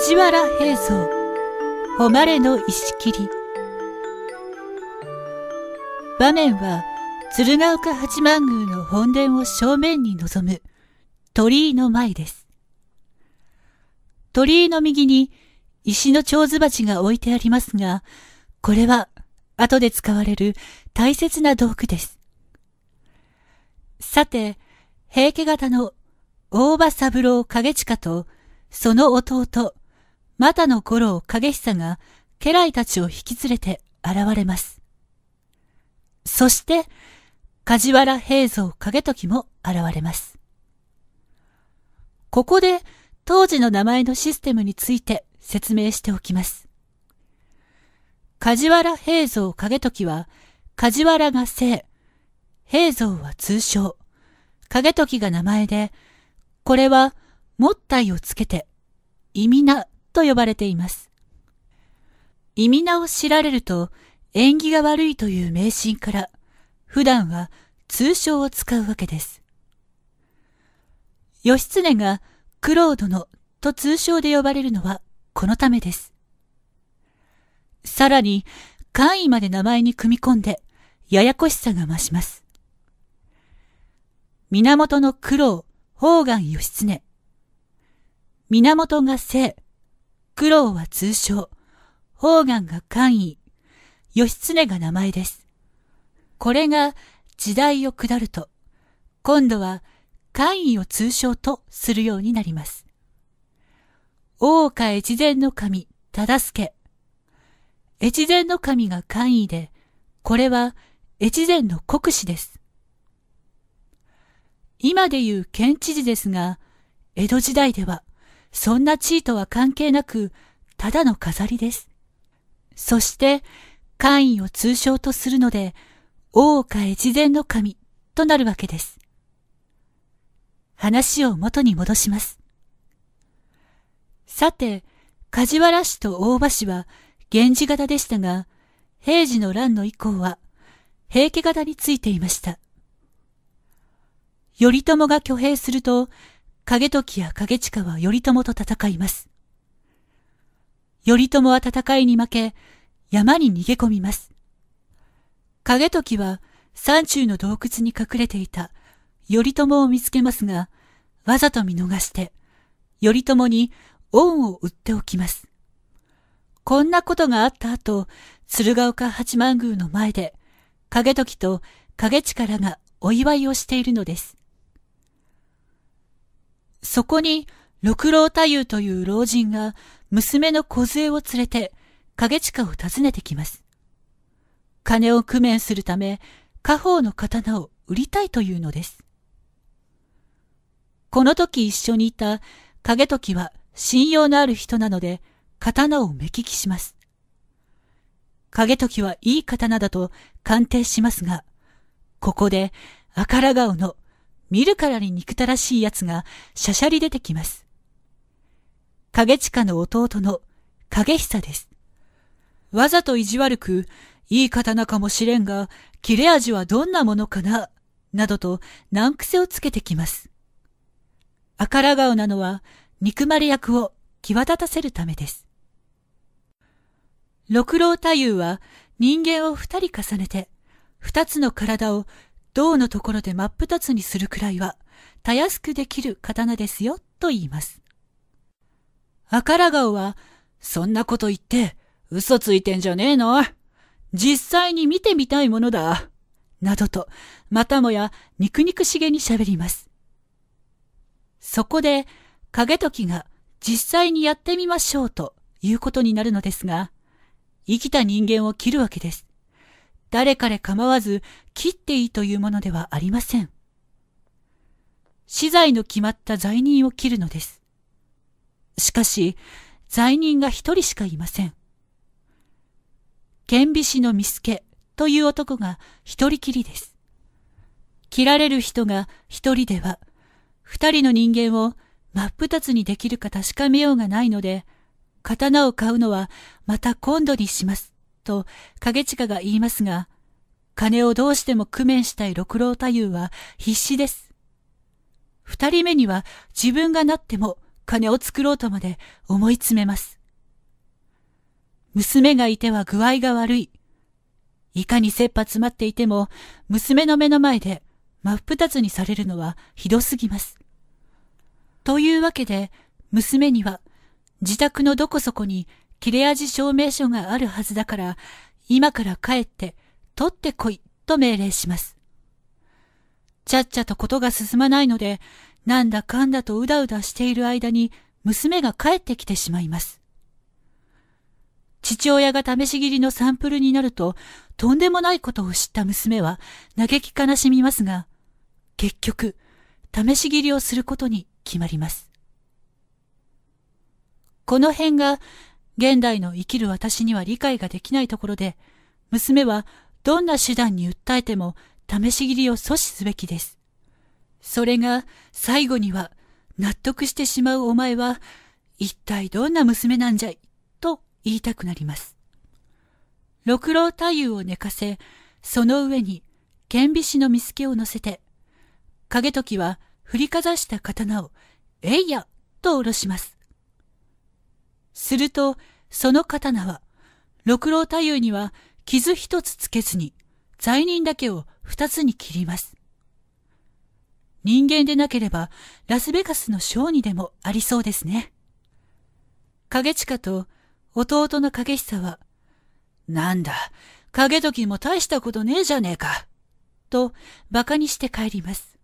梶原平蔵誉れの石切り場面は鶴岡八幡宮の本殿を正面に臨む鳥居の前です。鳥居の右に石の蝶子鉢が置いてありますが、これは後で使われる大切な道具です。さて、平家型の大場三郎景近とその弟またの頃、影久が家来たちを引き連れて現れます。そして、梶原平蔵影時も現れます。ここで当時の名前のシステムについて説明しておきます。梶原平蔵影時は、梶原が姓、平蔵は通称、影時が名前で、これは、もったいをつけて、意味なと呼ばれています。意味名を知られると縁起が悪いという迷信から普段は通称を使うわけです。義経がード殿と通称で呼ばれるのはこのためです。さらに、官位まで名前に組み込んで、ややこしさが増します。源の苦労、宝願義経。源が生。九郎は通称、方願が官位、義経が名前です。これが時代を下ると、今度は官位を通称とするようになります。大岡越前の神、忠助。越前の神が官位で、これは越前の国司です。今でいう県知事ですが、江戸時代ではそんな地位とは関係なく、ただの飾りです。そして、官位を通称とするので、大岡越前の神となるわけです。話を元に戻します。さて、梶原氏と大場氏は源氏型でしたが、平治の乱の以降は平家型についていました。頼朝が挙兵すると、景時や景近は頼朝と戦います。頼朝は戦いに負け、山に逃げ込みます。景時は山中の洞窟に隠れていた頼朝を見つけますが、わざと見逃して、頼朝に恩を売っておきます。こんなことがあった後、鶴岡八幡宮の前で、景時と景力がお祝いをしているのです。そこに、六郎太夫という老人が、娘の梢を連れて、影近を訪ねてきます。金を工面するため、家宝の刀を売りたいというのです。この時一緒にいた影時は信用のある人なので、刀を目利きします。影時はいい刀だと鑑定しますが、ここで赤ら顔の見るからに憎たらしい奴がしゃしゃり出てきます。影近の弟の影久です。わざと意地悪く、言い方なかもしれんが、切れ味はどんなものかな、などと難癖をつけてきます。あから顔なのは、憎まれ役を際立たせるためです。六郎太夫は人間を二人重ねて、二つの体を銅のところで真っ二つにするくらいは、たやすくできる刀ですよ、と言います。赤ら顔は、そんなこと言って、嘘ついてんじゃねえの。実際に見てみたいものだ。などと、またもや肉肉しげに喋ります。そこで、影時が実際にやってみましょうということになるのですが、生きた人間を切るわけです。誰彼構わず切っていいというものではありません。死罪の決まった罪人を切るのです。しかし、罪人が一人しかいません。顕微師の見助という男が一人きりです。切られる人が一人では、二人の人間を真っ二つにできるか確かめようがないので、刀を買うのはまた今度にします。と影近が言いますが、金をどうしても工面したい六郎太夫は必死です。二人目には自分がなっても金を作ろうとまで思い詰めます。娘がいては具合が悪い。いかに切羽詰まっていても、娘の目の前で真っ二つにされるのはひどすぎます。というわけで、娘には自宅のどこそこに切れ味証明書があるはずだから、今から帰って、取ってこい、と命令します。ちゃっちゃとことが進まないので、なんだかんだとうだうだしている間に、娘が帰ってきてしまいます。父親が試し切りのサンプルになると、とんでもないことを知った娘は嘆き悲しみますが、結局、試し切りをすることに決まります。この辺が現代の生きる私には理解ができないところで、娘はどんな手段に訴えても試し切りを阻止すべきです。それが最後には納得してしまうお前は一体どんな娘なんじゃいと言いたくなります。六郎太夫を寝かせ、その上に顕微子の見助を乗せて、影時は振りかざした刀をえいやと下ろします。すると、その刀は、六郎太夫には傷一つつけずに、罪人だけを二つに切ります。人間でなければ、ラスベガスのショにでもありそうですね。影近と弟の影久は、なんだ、影時も大したことねえじゃねえか、と馬鹿にして帰ります。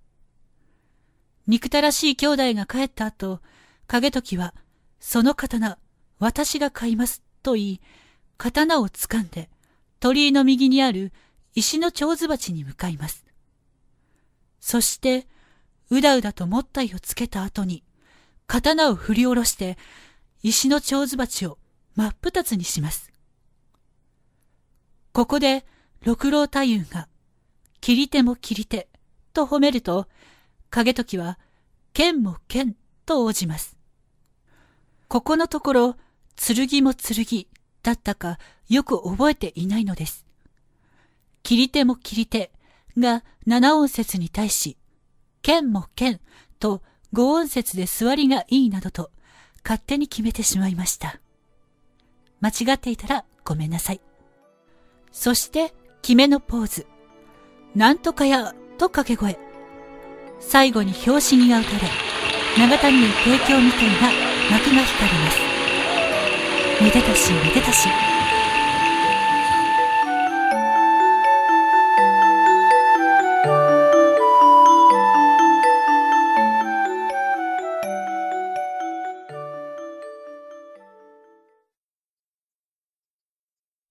憎たらしい兄弟が帰った後、影時は、その刀、私が買います、と言い、刀を掴んで、鳥居の右にある石の蝶子鉢に向かいます。そして、うだうだともったいをつけた後に、刀を振り下ろして、石の蝶子鉢を真っ二つにします。ここで、六郎太夫が、切り手も切り手、と褒めると、影時は、剣も剣、と応じます。ここのところ、剣も剣だったかよく覚えていないのです。切り手も切り手が七音節に対し、剣も剣と五音節で座りがいいなどと勝手に決めてしまいました。間違っていたらごめんなさい。そして、決めのポーズ。なんとかや、と掛け声。最後に表紙に合うたれ、長谷の提供みたいな幕が光りますめでたしめでたし